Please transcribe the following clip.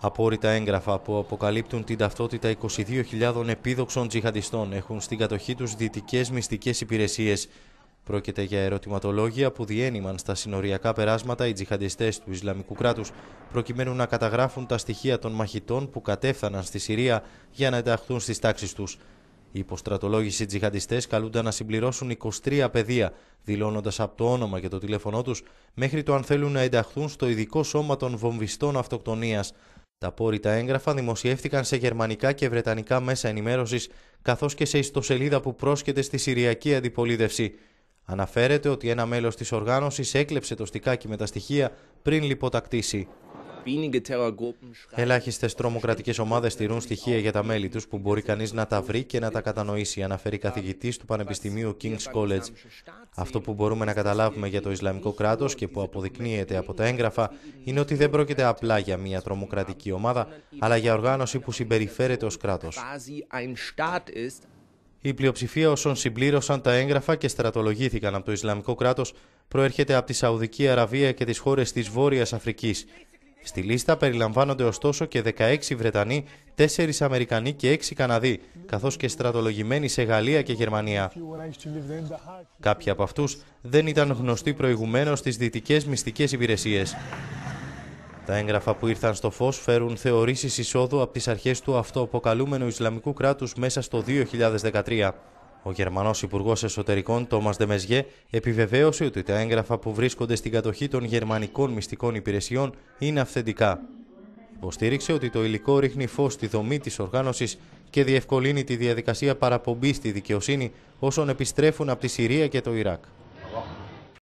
Απόρριτα έγγραφα που αποκαλύπτουν την ταυτότητα 22.000 επίδοξων τζιχαντιστών έχουν στην κατοχή τους δυτικές μυστικές υπηρεσίες. Πρόκειται για ερωτηματολόγια που διένυμαν στα συνοριακά περάσματα οι τζιχαντιστές του Ισλαμικού κράτους προκειμένου να καταγράφουν τα στοιχεία των μαχητών που κατέφθαναν στη Συρία για να ενταχθούν στις τάξεις τους. Οι υποστρατολόγοι τζιχαντιστές καλούνται να συμπληρώσουν 23 πεδία, δηλώνοντας από το όνομα και το τηλέφωνό τους μέχρι το αν θέλουν να ενταχθούν στο ειδικό σώμα των βομβιστών αυτοκτονίας. Τα απόρριτα έγγραφα δημοσιεύτηκαν σε γερμανικά και βρετανικά μέσα ενημέρωσης, καθώς και σε ιστοσελίδα που πρόσκεται στη Συριακή Αντιπολίτευση. Αναφέρεται ότι ένα μέλος της οργάνωσης έκλεψε το στικάκι με τα στοιχεία πριν λιποτακτήσει. Ελάχιστες τρομοκρατικές ομάδες στηρούν στοιχεία για τα μέλη τους που μπορεί κανείς να τα βρει και να τα κατανοήσει, αναφέρει καθηγητής του Πανεπιστημίου King's College. Αυτό που μπορούμε να καταλάβουμε για το Ισλαμικό κράτος και που αποδεικνύεται από τα έγγραφα είναι ότι δεν πρόκειται απλά για μια τρομοκρατική ομάδα, αλλά για οργάνωση που συμπεριφέρεται ως κράτος. Η πλειοψηφία όσων συμπλήρωσαν τα έγγραφα και στρατολογήθηκαν από το Ισλαμικό κράτος προέρχεται από τη Σαουδική Αραβία και τις χώρες της Βόρειας Αφρικής. Στη λίστα περιλαμβάνονται ωστόσο και 16 Βρετανοί, 4 Αμερικανοί και 6 Καναδοί, καθώς και στρατολογημένοι σε Γαλλία και Γερμανία. Κάποιοι από αυτούς δεν ήταν γνωστοί προηγουμένως στις δυτικές μυστικές υπηρεσίες. Τα έγγραφα που ήρθαν στο φως φέρουν θεωρήσεις εισόδου από τις αρχές του αυτοαποκαλούμενου Ισλαμικού κράτους μέσα στο 2013. Ο Γερμανός Υπουργός Εσωτερικών Τόμας Δεμεζιέ επιβεβαίωσε ότι τα έγγραφα που βρίσκονται στην κατοχή των γερμανικών μυστικών υπηρεσιών είναι αυθεντικά. Υποστήριξε ότι το υλικό ρίχνει φως στη δομή της οργάνωσης και διευκολύνει τη διαδικασία παραπομπής στη δικαιοσύνη όσων επιστρέφουν από τη Συρία και το Ιράκ.